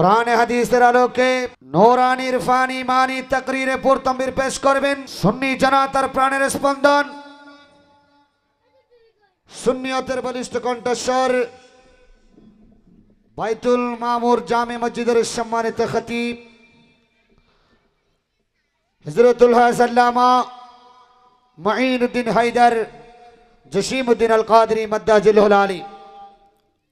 কোরআনে হাদিসের আলোকে নোরানি ইরফানি মানি তাকরিরে পোরতম্বির পেশ করবেন সুন্নি জানাতার প্রাণের স্পন্দন সুন্নিয়তের বলিষ্ঠ কণ্ঠস্বর বাইতুল মামুর জামে মসজিদের সম্মানিত খতিব হজরতুল হাসাল্লামা মঈনুদ্দিন হায়দার জসিমউদ্দিন আল কাদরি মদ্দাজুল হলালী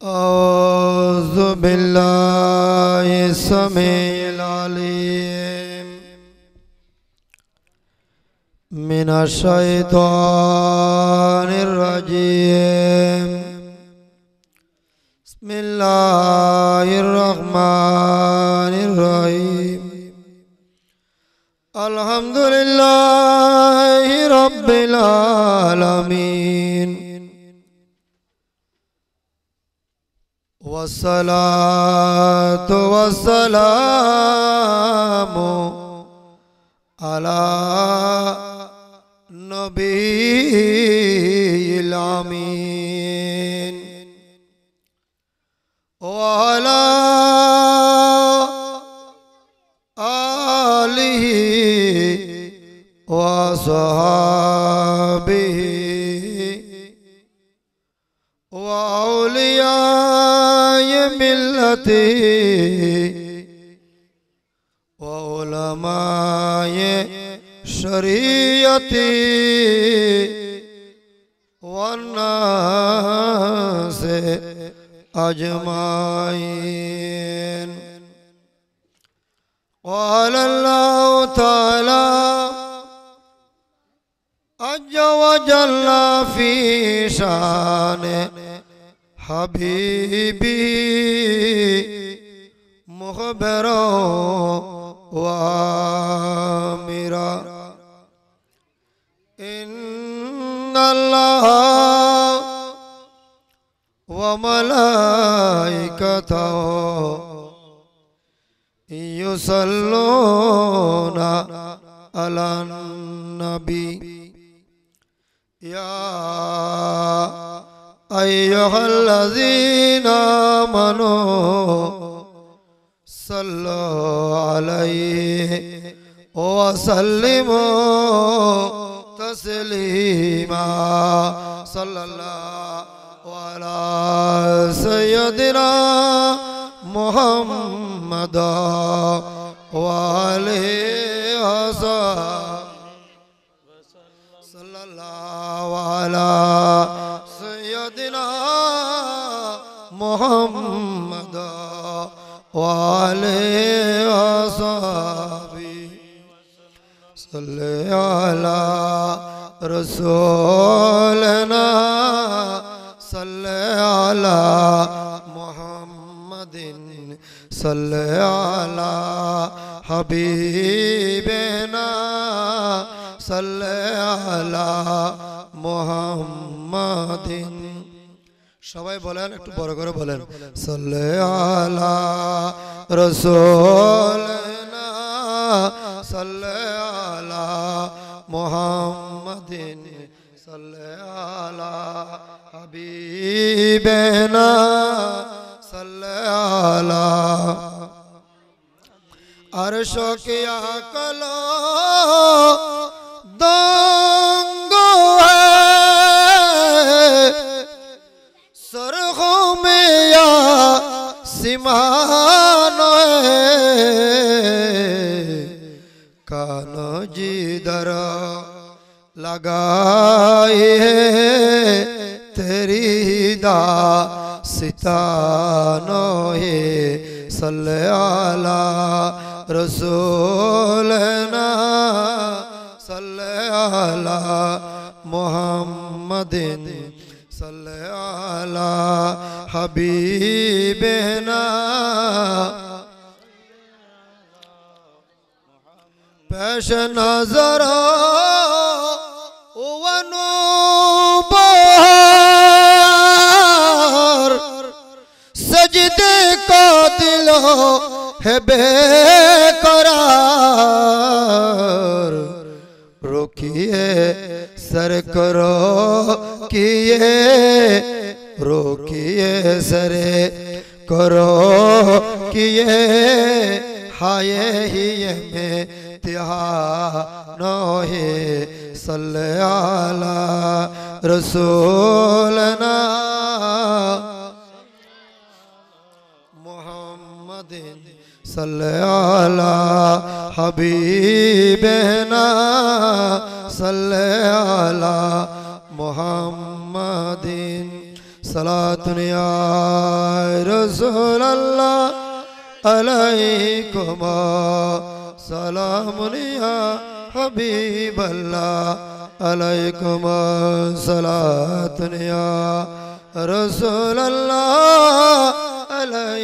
أعوذ بالله السميع العليم من الشيطان الرجيم بسم الله الرحمن الرحيم الحمد لله رب العالمين والصلاة والسلام علی نبی نبی وعلی آله وصحابه أجمعين قال الله تعالى عز وجل في شان حبيبي مخبرا لوی سلہ رسول نا سل آلہ محمدین سل آلہ ہبیبنا سل آلہ محمد সবাই বলেন একটু বড় করে বলেন সল্লে আলা রসোল সল্লে আলা মোহাম্মদিন সল্লে আলা হাবিবেনা সল্লে আলা আর শোকিয়া কলা দঙ্গ ایمان کانو جی در لگائی ہے تیری دا ستانو ہے صلی اللہ رسولنا صلی اللہ محمد صلی اللہ حبیبنا پیش نظر ونو بار سجد کو دل ہے بے قرار روکیے سر کرو رو روکیے سرے کرو کیے ہائے ہی میں تہ نہ ہے صلی اللہ رسولنا محمد صلی اللہ حبیبنا صلی اللہ محمد صلاة سلطن رسول اللہ الہ سلام سلام ابھی بلّہ الہ صلاة سلادنیا رسول اللہ الہ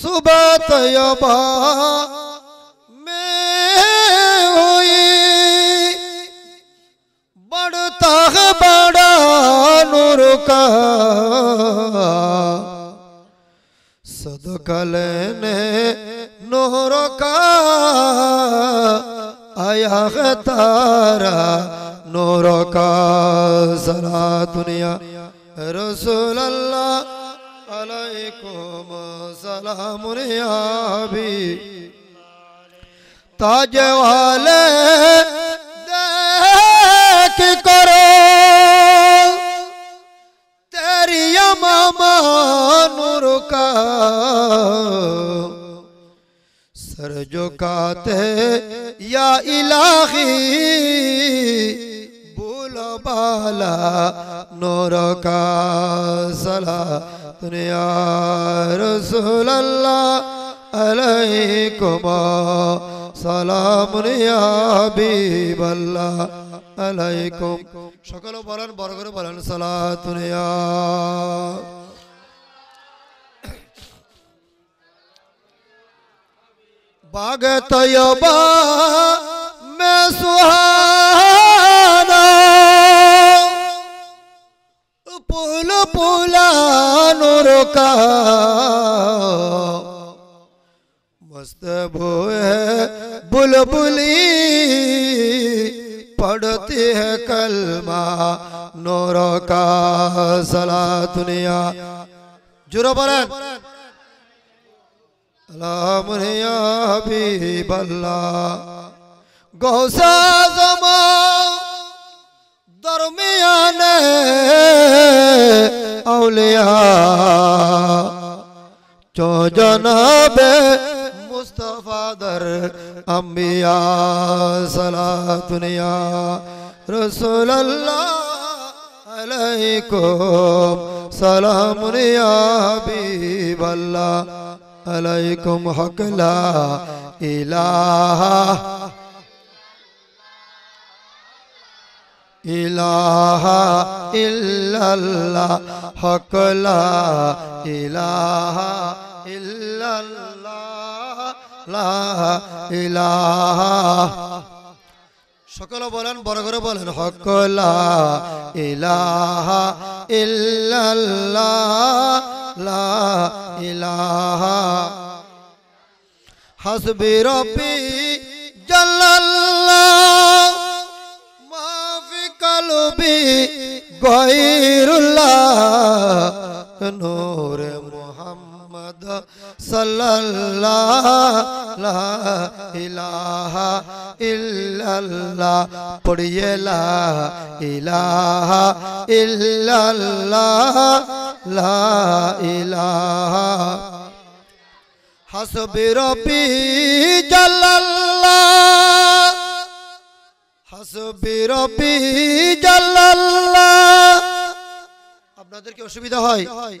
صبح سب بڑا نور کا لینے نور کا آیا تارا نور کا سلا دنیا رسول اللہ علیکم سلام بھی تاج والے গাতে ইয়া ইলাহি بالا نور کا سلا دنیا رسول اللہ علیکم سلام یا حبیب اللہ علیکم شکل بولن برگر بولن سلا دنیا باغ طیبہ میں سہانا پول پولا نور کا مست مستبو ہے بلبلی پڑھتی ہے کلمہ نور کا صلاح دنیا جرو برن سلام یا حبیب اللہ گوسا زمان درمیان اولیاء چو جناب مصطفیٰ در انبیاء صلاة دنیا رسول اللہ علیکم سلام یا حبیب اللہ علیکم حق لا الہ الہ الا اللہ حق لا الہ الا اللہ لا الہ সকলে বলেন বড় করে বলেন সকলা ইলাহা ইল্লাল্লাহ লা ইলাহা হাসবি রব্বি জাল্লাল্লাহ মাফি কলবি গায়রুল্লাহ নূরে মুহাম্মদ محمد صلى اللہ لا الہ الا اللہ پڑھئے لا الہ الا اللہ لا الہ حسب ربی جل اللہ حسب ربی جل اللہ আপনাদের কি অসুবিধা হয়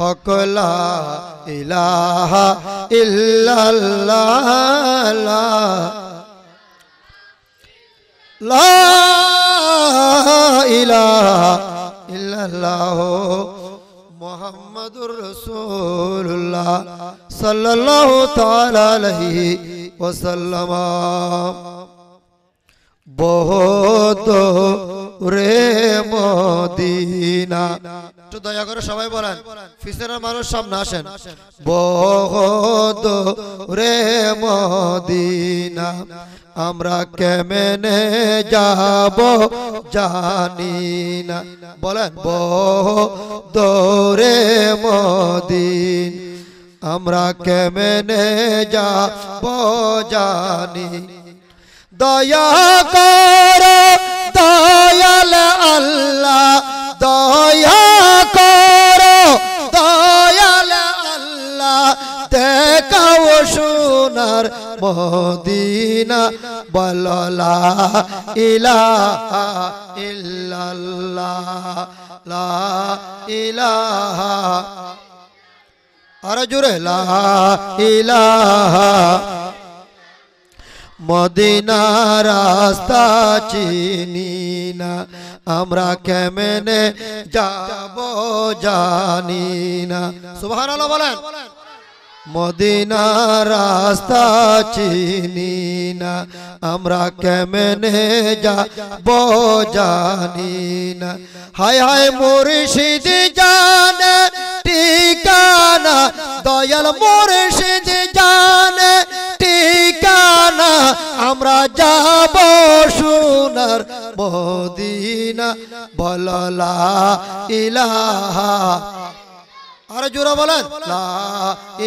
حق لا الہ الا اللہ لا لا الہ الا اللہ محمد الرسول اللہ صلی اللہ تالا علیہ وسلم بہت رے مدینہ একটু দয়া করে সবাই বলেন ফিসেরা মানুষ না আসেন বহদ রে মদিনা আমরা কেমনে যাব জানি না বলেন বহদ রে মদিন আমরা কেমনে যাব জানি দয়া করা দয়াল আল্লাহ দয়া করো দয়াল আল্লাহ দেখাও সোনার মদিনা বললা ইলা ইল্লাল্লাহ লা ইলাহা আর জুরে লা ইলাহা মদিনা রাস্তা চিনি না আমরা কেমনে যাব জানি না সুবহানাল্লাহ বলেন মদিনা রাস্তা চিনি না আমরা কেমনে যাব জানি না হায় হায় মুর্শিদ জানে ঠিকানা দয়াল মুর্শিদ জানে আমরা যাব সোনার মদিনা বললা ইলাহা আরে জোরা বলেন লা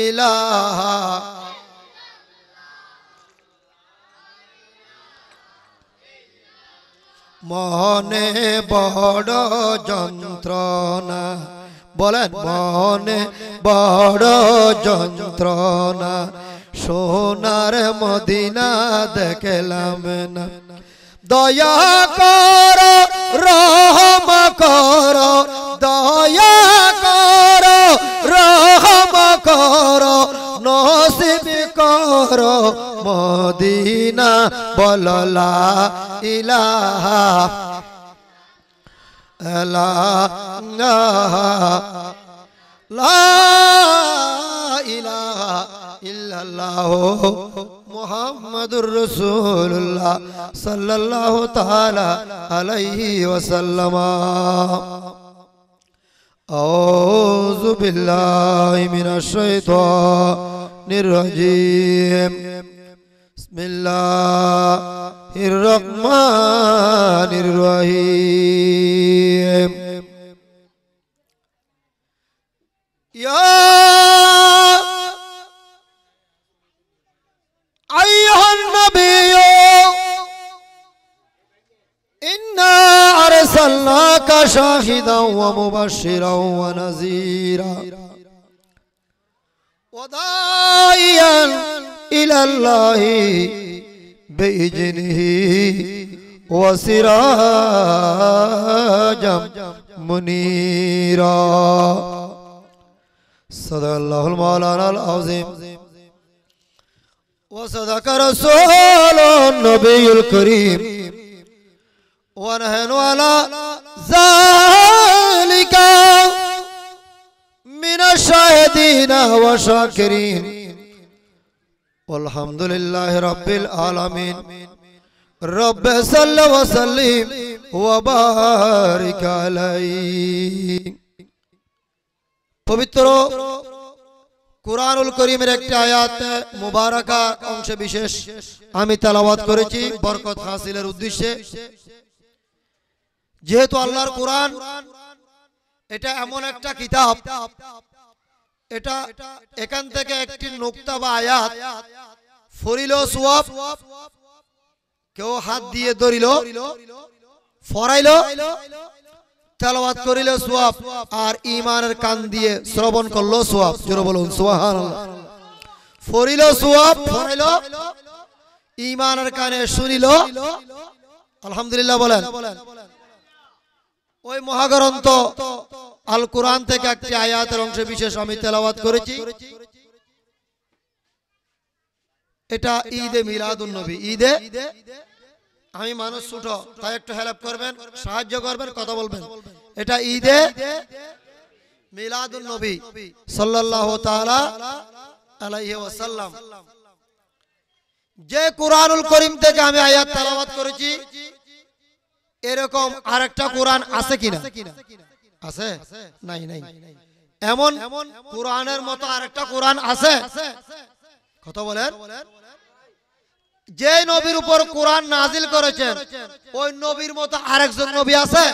ইলাহা মনে বড় যন্ত্রণা বলেন মনে বড় যন্ত্রণা সোনার মদিনা দেখলাম না দয়া কর রহম কর দয়া কর রহম কর নসিব কর মদিনা বললা ইলাহা লা ইলাহা إلا الله محمد رسول الله صلى الله تعالى عليه وسلم أعوذ بالله من الشيطان الرجيم بسم الله الرحمن الرحيم يا أيها النبي إنا أرسلناك شاهدا ومبشرا ونذيرا وداعيا إلى الله بإذنه وسراجا منيرا صدق الله المولانا العظيم وصدق رسول النبي الكريم ونهن على ذلك من الشاهدين والشاكرين والحمد لله رب العالمين رب صلى وسلم وبارك عليه কোরআনুল করিমের একটি আয়াত মুবারকা অংশ বিশেষ আমি তালাবাদ করেছি বরকত হাসিলের উদ্দেশ্যে যেহেতু আল্লাহর কোরআন এটা এমন একটা কিতাব এটা এখান থেকে একটি নোক্তা বা আয়াত ফরিল কেউ হাত দিয়ে ধরিল ফরাইল তেলাবাদ করিলে সোয়াব আর ইমানের কান দিয়ে শ্রবণ করলো সোয়াব জোরে বলুন সোহান ফরিল সোয়াব ফরাইল ইমানের কানে শুনিল আলহামদুলিল্লাহ বলেন ওই মহাগ্রন্থ আল কোরআন থেকে একটি আয়াতের অংশ বিশেষ আমি তেলাবাদ করেছি এটা ঈদে মিলাদুল নবী ঈদে আমি মানুষ ছুটো তাই একটু হেল্প করবেন সাহায্য করবেন কথা বলবেন এটা ঈদে মিলাদুল নবী সাল্লাল্লাহু তাআলা আলাইহি ওয়াসাল্লাম যে কুরআনুল করিম থেকে আমি আয়াত তেলাওয়াত করেছি এরকম আরেকটা কুরআন আছে কিনা আছে নাই নাই এমন কুরআনের মতো আরেকটা কুরআন আছে কথা বলেন যে নবীর উপর কুরআন নাজিল করেছেন ওই নবীর মতো আরেকজন নবী আছে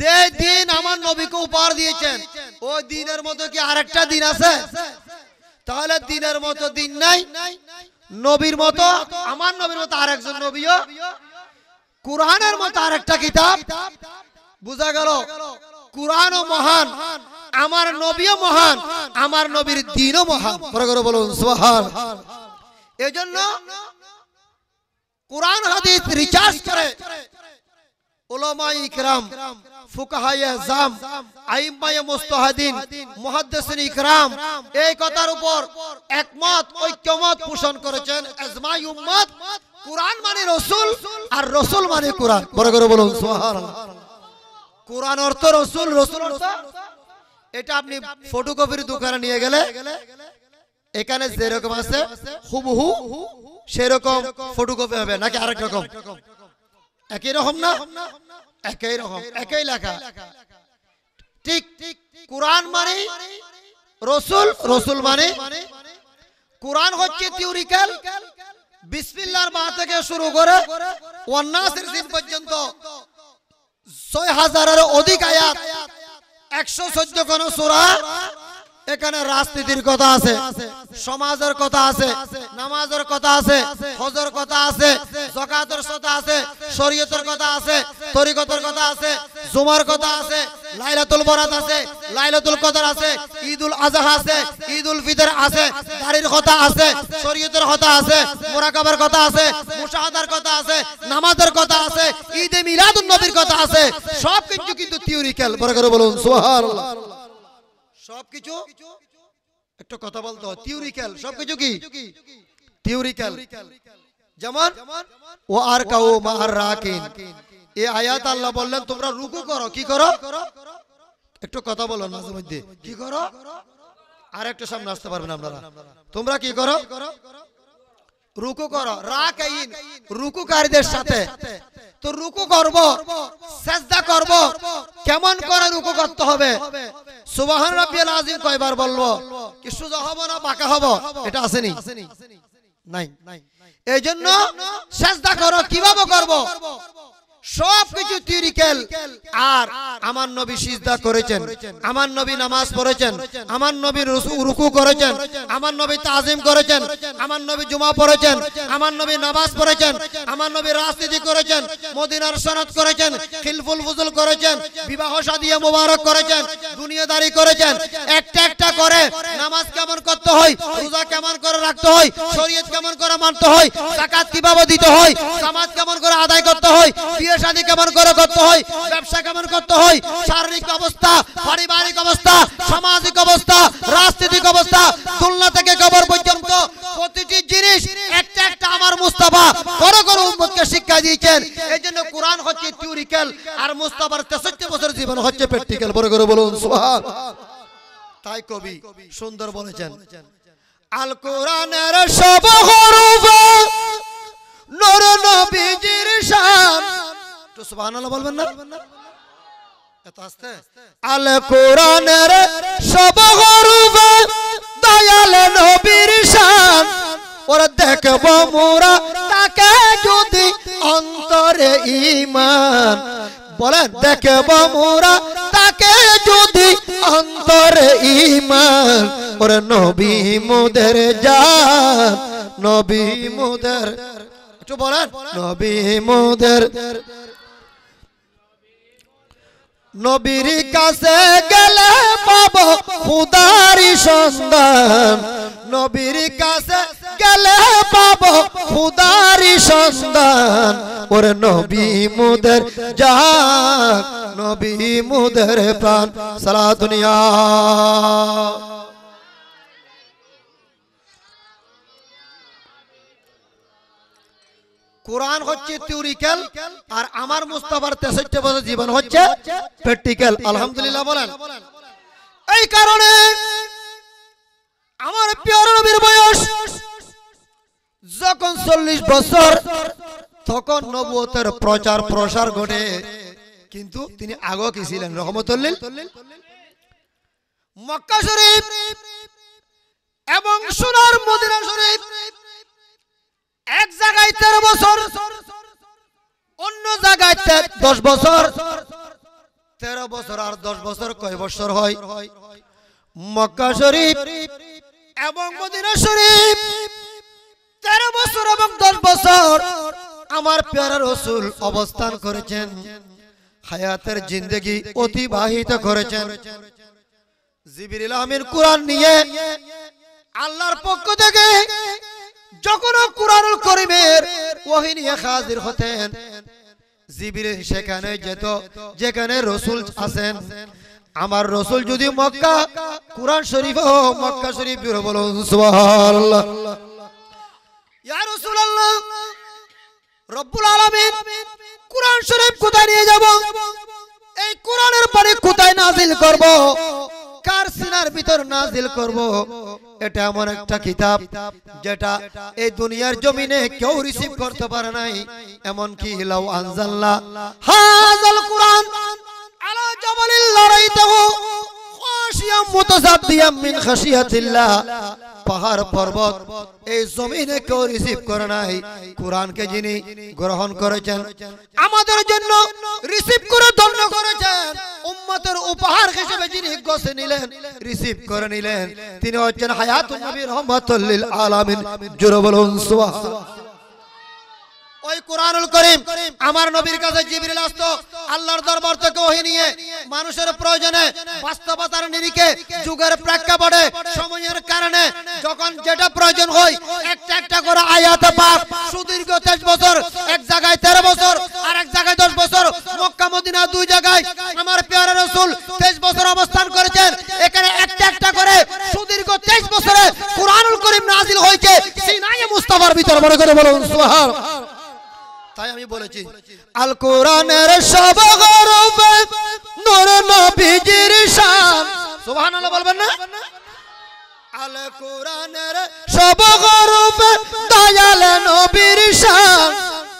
যে দিন আমার নবীকে উপহার দিয়েছেন ওই দিনের মতো কি আরেকটা দিন আছে তাহলে দিনের মতো দিন নাই নবীর মতো আমার নবীর মতো আরেকজন নবীও কোরআনের মতো আরেকটা কিতাব বুঝা গেল কোরআন ও মহান আমার নবীও মহান আমার নবীর দিনও মহান করে করে বলুন সোহান এজন্য কোরআন হাদিস রিচার্জ করে ওলামাই ঐক্যমত পোষণ করেছেন মানে রসুল আর মানে অর্থ রসুল রসুল এটা আপনি ফটোকপির দোকানে নিয়ে গেলে এখানে যেরকম আছে হুবহু সেরকম ফটোকপি হবে নাকি আরেক রকম একই রকম না একই রকম একই লেখা ঠিক ঠিক কোরআন মানে রসুল রসুল মানে কোরআন হচ্ছে থিওরিক্যাল বিসমিল্লার মা থেকে শুরু করে অন্যাসের দিন পর্যন্ত ছয় হাজারের অধিক আয়াত একশো চোদ্দ কোন সুরা এখানে রাজনীতির কথা আছে সমাজের কথা আছে নামাজের কথা আছে হজর কথা আছে জকাতের কথা আছে শরীয়তের কথা আছে তরিকতের কথা আছে জুমার কথা আছে লাইলাতুল বরাত আছে লাইলাতুল কদর আছে ঈদুল আজহা আছে ঈদুল ফিতর আছে দাড়ির কথা আছে শরীয়তের কথা আছে মুরাকাবার কথা আছে মুশাহাদার কথা আছে নামাজের কথা আছে ঈদে মিলাদুন নবীর কথা আছে সব কিছু কিন্তু থিওরিক্যাল বড় করে বলুন সুবহানাল্লাহ সবকিছু একটা কথা বলতে হয় থিওরিক্যাল সবকিছু কি থিওরিক্যাল যেমন ও আর কাউ মা আর এই আয়াত আল্লাহ বললেন তোমরা রুকু করো কি করো একটু কথা বলো মাঝে মধ্যে কি করো আর একটা সামনে আসতে পারবেন আপনারা তোমরা কি করো রুকু করো রাকাইন রুকুকারীদের সাথে তো রুকু করব সেজদা করব কেমন করে রুকু করতে হবে সুবহান রাব্বিয়াল আযীম কয়বার বলবো কি সুজা হব না পাকা হব এটা আসেনি নাই এই জন্য সেজদা করো কিভাবে করব সব কিছু তিরিকেল আর আমার নবী সিজদা করেছেন আমার নবী নামাজ পড়েছেন আমার নবী রুকু করেছেন আমার নবী তাজিম করেছেন আমার নবী জুমা পড়েছেন আমার নবী নামাজ পড়েছেন আমার নবী রাজনীতি করেছেন মদিনার সনদ করেছেন খিলফুল ফুজুল করেছেন বিবাহ সাদিয়ে মোবারক করেছেন দুনিয়াদারি করেছেন একটা একটা করে নামাজ কেমন করতে হয় রোজা কেমন করে রাখতে হয় শরীয়ত কেমন করে মানতে হয় টাকা কিভাবে দিতে হয় সমাজ কেমন করে আদায় করতে হয় বিয়ে বিয়ে শাদি কেমন করে করতে হয় ব্যবসা কেমন করতে হয় শারীরিক অবস্থা পারিবারিক অবস্থা সামাজিক অবস্থা রাজনৈতিক অবস্থা তুলনা থেকে খবর পর্যন্ত প্রতিটি জিনিস একটা একটা আমার মুস্তাফা বড় করে উম্মতকে শিক্ষা দিয়েছেন এই জন্য কোরআন হচ্ছে থিওরিক্যাল আর মুস্তাফার তেষট্টি বছরের জীবন হচ্ছে প্র্যাকটিক্যাল বড় করে বলুন সুবহান তাই কবি সুন্দর বলেছেন আল কোরআনের সব হরফ নর নবীজির শান একটু সুবাহ বলবেন না এত আল কোরআনের সব গরুবে দয়াল নবীর শান ওরা দেখব মোরা তাকে যদি অন্তরে ইমান বলে দেখব মোরা তাকে যদি অন্তরে ইমান ওরে নবী মোদের যান নবী মোদের একটু বলেন নবী মোদের নবীর কাছে গেলে পাবো খুদারি সন্ধান নবীর কাছে গেলে পাবো খুদারি সন্ধান ওর নবী মুদের যা নবী মুদের প্রাণ সারা দুনিয়া কোরআন হচ্ছে থিওরিক্যাল আর আমার মুস্তাফার তেষট্টি বছর জীবন হচ্ছে প্র্যাকটিক্যাল আলহামদুলিল্লাহ বলেন এই কারণে আমার প্রিয় নবীর বয়স যখন চল্লিশ বছর তখন নবুয়তের প্রচার প্রসার ঘটে কিন্তু তিনি আগো কি ছিলেন রহমতুল্লিল মক্কা শরীফ এবং সোনার মদিনা শরীফ তেরো বছর অন্য জায়গায় দশ বছর তেরো বছর আর দশ বছর কয় বছর হয় মক্কা শরীফ এবং মদিনা শরীফ তেরো বছর এবং দশ বছর আমার পেয়ারা রসুল অবস্থান করেছেন হায়াতের জিন্দগি অতিবাহিত করেছেন জিবির আমিন কোরআন নিয়ে আল্লাহর পক্ষ থেকে যখন কুরআনুল করিমের ওহি নিয়ে হাজির হতেন জিবির সেখানে যেত যেখানে রসুল আছেন আমার রসুল যদি মক্কা কুরআন শরীফ ও মক্কা শরীফ বেরো বলুন সুবহানাল্লাহ ইয়া রাসূলুল্লাহ রব্বুল আলামিন কুরআন শরীফ কোথায় নিয়ে যাব এই কুরআনের পরে কোথায় নাযিল করব কার সিনার ভিতর নাজিল করব। এটা এমন একটা কিতাব যেটা এই দুনিয়ার জমিনে কেউ রিসিভ করতে পারে নাই এমন কি হিলাউ আনজাল্লাহ হাজাল কুরআন আলা জামালিল লড়াইতাহু পাহাড় পর্বত এই জমিনে কেউ রিসিভ করে নাই যিনি গ্রহণ করেছেন আমাদের জন্য রিসিভ করে ধন্য করেছেন উম্মতের উপহার হিসেবে যিনি গসে নিলেন রিসিভ করে নিলেন তিনি হচ্ছেন হায়াত বলুন ওই কোরআনুল করিম আমার নবীর কাছে জিবরিল আসত আল্লাহর দরবার থেকে ওহি নিয়ে মানুষের প্রয়োজনে বাস্তবতার নিরিখে যুগের প্রেক্ষাপটে সময়ের কারণে যখন যেটা প্রয়োজন হয় একটা একটা করে আয়াতে পাক সুদীর্ঘ 23 বছর এক জায়গায় 13 বছর আর এক জায়গায় 10 বছর মক্কা মদিনা দুই জায়গায় আমার পেয়ারা রাসূল 23 বছর অবস্থান করেছেন এখানে একটা একটা করে সুদীর্ঘ 23 বছরে কোরআনুল করিম নাজিল হয়েছে সিনায়ে মুস্তাফার ভিতর বড় করে বলুন সুবহান আল কোরআনের সব গরবে নূর নবীজির শান সুবহানাল্লাহ বলবেন না আল কোরআনের সব গরবে দয়াল নবীর শান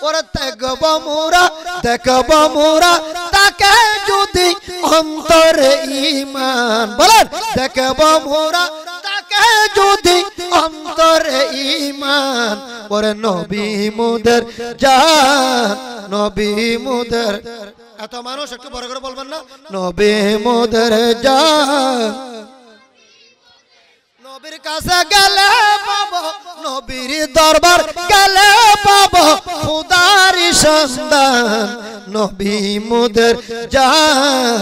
ওর দেখব মোরা দেখব মোরা তাকে যদি অন্তরে ইমান বলেন দেখব মোরা তাকে যদি অন্তরে ইমান পরে নবী মুদের নবী মুদের এত মানুষ একটু বড় করে বলবেন না নবী মুদের জান নবীর কাছে গেলে পাবো নবীর দরবার গেলে পাবো খুদারি সন্তান নবী মুদের জান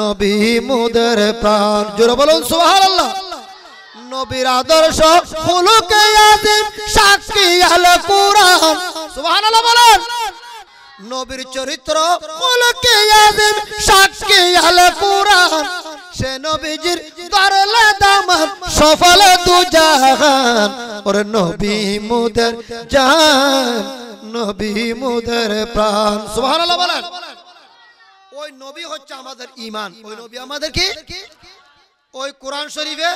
নবী মুদের প্রাণ জোরে বলুন সুবহানাল্লাহ নবীর আদর্শ খুলুকে আজিম সাক্ষী আল কুরআন সুবহানাল্লাহ বলেন নবীর চরিত্র খুলুকে আজিম সাক্ষী আল কুরআন সে নবীজির দরলে দামান সফল দুজাহান ওরে নবী মুদের জান নবী মুদের প্রাণ সুবহানাল্লাহ বলেন ওই নবী হচ্ছে আমাদের ঈমান ওই নবী আমাদের কি ওই কোরআন শরীফে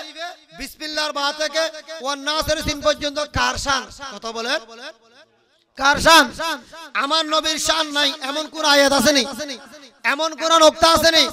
বিসমিল্লার বা থেকে ওয়ান্নাসের সিন পর্যন্ত কারশান কথা বলে কারশান আমার নবীর শান নাই এমন কোন আয়াত আসেনি এমন কোরআন উক্তা নেই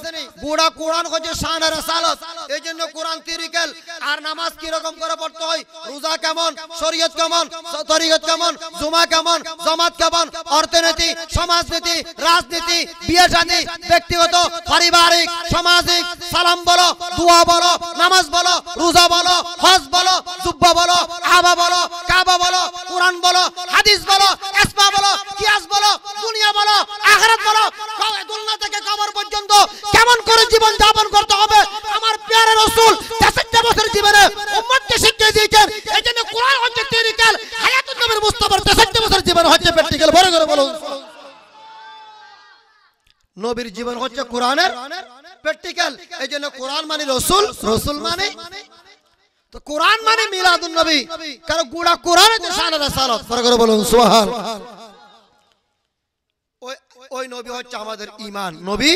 বুড়া কোরআন হচ্ছে শান আর সালত এই জন্য কোরআন তিরিকেল আর নামাজ কিরকম করে পড়তে হয় রোজা কেমন শরীয়ত কেমন তরিকত কেমন জুমা কেমন জমাত কেমন অর্থনীতি সমাজনীতি রাজনীতি বিয়ে শাদী ব্যক্তিগত পারিবারিক সামাজিক সালাম বলো দোয়া বলো নামাজ বলো রোজা বলো হজ বলো জুব্বা বলো আবা বলো কাবা বলো কোরআন বলো হাদিস বলো এসমা বলো কিয়াস বলো দুনিয়া বলো আখরাত বলো দুনিয়া থেকে কবর পর্যন্ত কেমন করে জীবন যাপন করতে হবে আমার পেয়ারে রসুল তেষট্টি বছর জীবনে উম্মতকে শিখিয়ে দিয়েছেন এই জন্য হচ্ছে তিরিকাল হায়াতুল নবীর মুস্তফার তেষট্টি বছর জীবন হচ্ছে প্র্যাকটিক্যাল বড় করে বলুন নবীর জীবন হচ্ছে কোরআনের প্র্যাকটিক্যাল এই কোরআন মানে রসুল রসুল মানে তো কোরআন মানে মিলাদুন নবী কারণ গুড়া কোরআন সালাত ফরক করে বলুন সুবহান ওই নবী হচ্ছে আমাদের ইমান নবী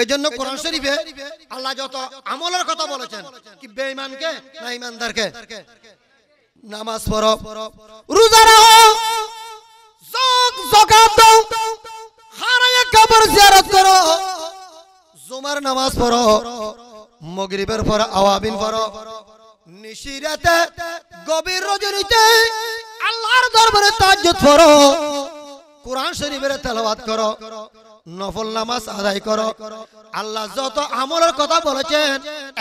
এই জন্য কোরআন শরীফে আল্লাহ যত আমলের কথা বলেছেন কি বেঈমানকে না ইমানদারকে নামাজ পড়ো রোজা রাখো জক যাকাত দাও হারায়ে কবর জিয়ারত করো জুমার নামাজ পড়ো মগরিবের পর আওয়াবিন পড়ো নিশিরাতে গভীর রজনীতে আল্লাহর দরবারে তাহাজ্জুদ পড়ো কোরআন শরীফের তেলবাদ করো নফল নামাজ আদায় করো আল্লাহ যত আমলের কথা বলেছেন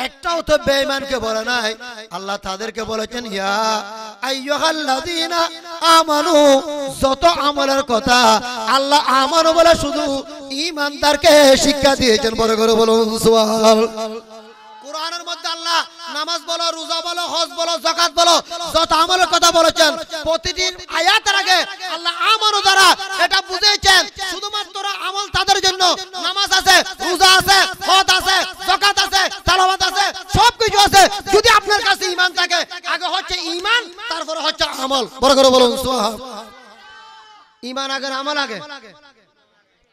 একটাও তো বেঈমানকে বলে নাই আল্লাহ তাদেরকে বলেছেন ইয়া আইয়ুহাল্লাযিনা আমানু যত আমলের কথা আল্লাহ আমানু বলে শুধু ঈমানদারকে শিক্ষা দিয়েছেন বড় করে বলুন সুবহানাল্লাহ কোরআনের মধ্যে আল্লাহ নামাজ বলো রোজা বলো হজ বলো জকাত বলো যত আমলের কথা বলেছেন প্রতিদিন আয়াতের আগে আল্লাহ আমল দ্বারা এটা বুঝেছেন শুধুমাত্র আমল তাদের জন্য নামাজ আছে রোজা আছে হজ আছে জকাত আছে তালাবাদ আছে সব কিছু আছে যদি আপনার কাছে ইমান থাকে আগে হচ্ছে ইমান তারপরে হচ্ছে আমল বড় করে বলুন ইমান আগে আমল আগে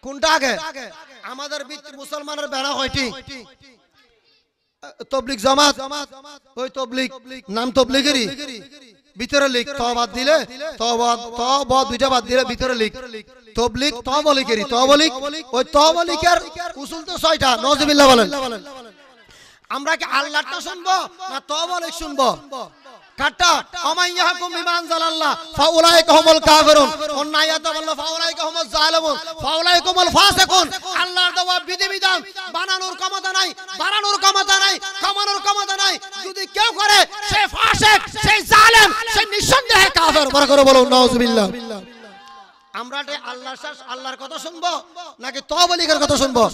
কোনটা আগে আমাদের মুসলমানের বেড়া হয়টি তবলিক জামাত ওই তবলিক নাম তবলিকেরই ভিতরে তবাদ দিলে দুইটা বাদ দিলে ভিতরে তবলিক তবলিকেরই তবলিক ওই তবলিকের উসুল তো ছয়টা বলেন আমরা কি আল্লাহটা শুনবো না তবলিক শুনবো কাটা ইয়াহকুম বিমান জালাল্লাহ কাফিরুন বলল জালিমুন ফাসিকুন আল্লাহর দেওয়া বিধিবিধান বানানোর ক্ষমতা নাই বানানোর ক্ষমতা নাই ক্ষমতা নাই যদি কেউ করে সে ফাসিক সে সে নিঃসন্দেহে কাফের বড় করে নাউজুবিল্লাহ আমরা আল্লাহর আল্লাহর কথা শুনবো নাকি তবলিগের কথা শুনবো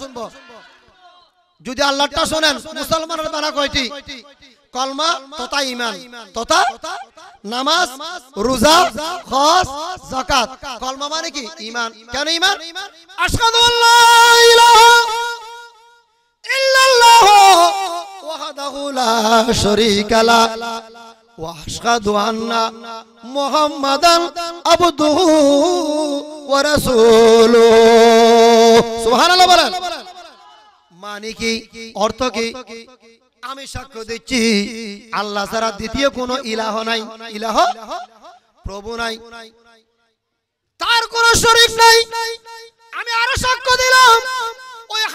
যদি আল্লাহটা শোনেন মুসলমানের বেলা কয়টি কলমা তথা ইমান তথা নামাজ রোজা হজ জকাত কলমা মানে কি ইমান মানে কেন ইমান আশহাদু আল্লা ইলাহা ইল্লাল্লাহ ওয়াহদাহু লা শারীকা লা বলেন মানে কি অর্থ কি আমি সাক্ষ্য দিচ্ছি আল্লাহ সারা দ্বিতীয় কোন ইলাহ নাই ইলাহ প্রভু নাই তার কোন শরীর নাই আমি আরো সাক্ষ্য দিলাম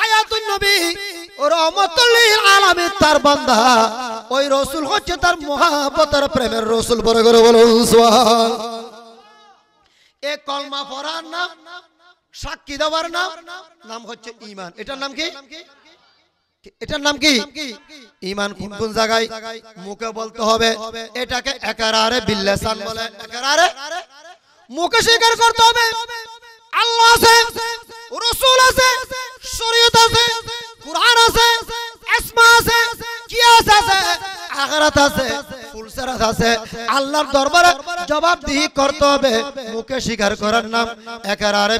সাক্ষী দেওয়ার নাম নাম হচ্ছে ইমান এটার নাম কি এটার নাম কি ইমান কোন কোন জায়গায় মুখে বলতে হবে এটাকে একারারে বিল্লেসান বলে একারারে মুখে স্বীকার করতে হবে আল্লাহ আছে রসুল আছে শরীয়ত আছে কুরআন আছে আসমা আছে কিয়াস আছে আখিরাত আছে আল্লাহর দরবারে জবাবদিহি করতে হবে মুখে স্বীকার করার নাম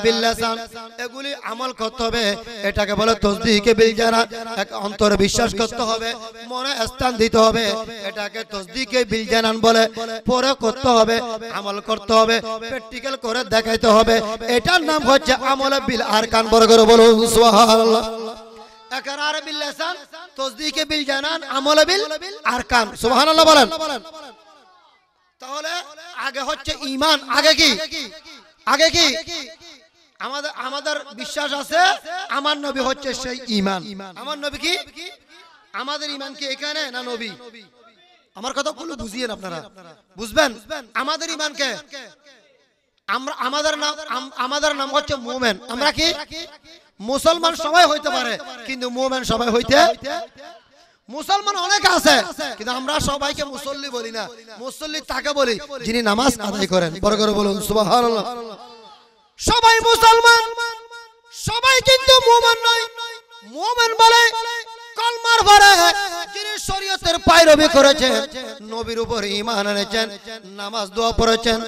বিল্লাসান এগুলি আমল করতে হবে এটাকে বলে তসদিকে বিল জানা এক অন্তরে বিশ্বাস করতে হবে মনে স্থান দিতে হবে এটাকে তসদিকে বিল জানান বলে পরে করতে হবে আমল করতে হবে প্র্যাকটিক্যাল করে দেখাইতে হবে এটার নাম হচ্ছে আমলে বিল আর কান বড় করে বলুন একরার বিল লিসান তাসদীকে বিল জানান আমল বিল আরকান সুবহানাল্লাহ বলেন তাহলে আগে হচ্ছে ঈমান আগে কি আগে কি আমাদের আমাদের বিশ্বাস আছে আমার নবী হচ্ছে সেই ঈমান আমার নবী কি আমাদের ঈমান কি এখানে না নবী আমার কথা বলে বুঝিয়েন আপনারা বুঝবেন আমাদের কে আমরা আমাদের নাম আমাদের নাম হচ্ছে মুমেন আমরা কি মুসলমান সবাই হইতে পারে কিন্তু মোমেন সবাই হইতে মুসলমান অনেক আছে কিন্তু আমরা সবাইকে মুসল্লি বলি না মুসল্লি তাকে বলি যিনি নামাজ আদায় করেন বড় করে বলুন সবাই মুসলমান সবাই কিন্তু মোমেন নয় মোমেন বলে কলমার যিনি শরীয়তের পায়রবি করেছেন নবীর উপর ঈমান এনেছেন নামাজ দোয়া পড়েছেন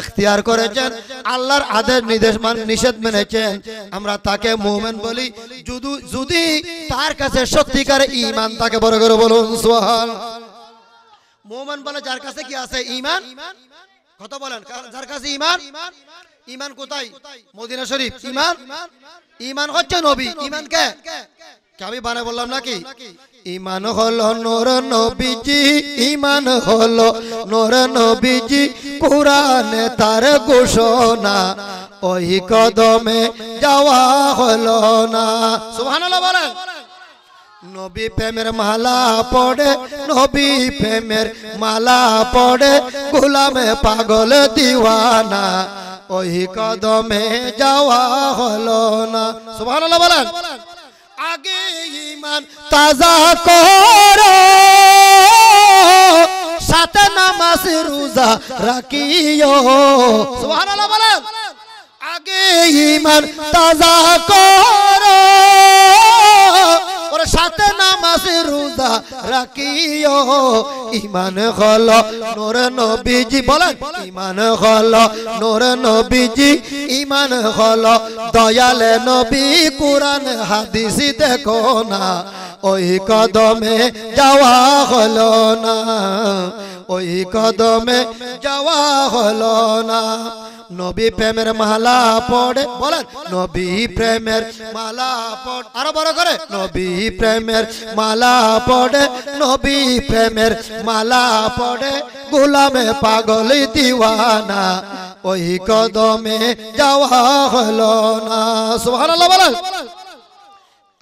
ইখতিয়ার করেছেন আল্লাহর আদেশ নির্দেশ মান নিষেধ মেনেছেন আমরা তাকে মুমিন বলি যদি যদি তার কাছে সত্যিকার ঈমান তাকে বড় করে বলুন সুবহানাল্লাহ মুমিন বলে যার কাছে কি আছে ঈমান কত বলেন যার কাছে ঈমান ঈমান কোথায় মদিনা শরীফ ঈমান ইমান হচ্ছে নবী ইমান কে আমি বানায় বললাম নাকি ইমান হলো নোর নবীজি ইমান হলো নোর নবীজি কোরআনে তার ঘোষণা ওই কদমে যাওয়া হলো না সুবহানাল্লাহ বলেন নবী প্রেমের মালা পড়ে নবী প্রেমের মালা পড়ে গোলামে পাগল দিওয়ানা ওই কদমে যাওয়া হলো না সুভান বলেন আগে ইমান তাজা কর সাথে নামাজ রোজা রাখিও সুভান বলেন আগে ইমান তাজা করো রাখিও ইমান হল নোর নবীজি বলেন ইমান হল নোর নবীজি ইমান হল দয়ালে নবী কুরআন হাদিস দেখো না ওই কদমে যাওয়া হলো না ওই কদমে যাওয়া হলো না নবী প্রেমের মালা পড়ে বলেন নবী প্রেমের মালা পড়ে আরো বড় করে নবী প্রেমের মালা পড়ে নবী প্রেমের মালা পড়ে গোলামে পাগল দিওয়ানা ওই কদমে যাওয়া হলো না সুবহানাল্লাহ বলেন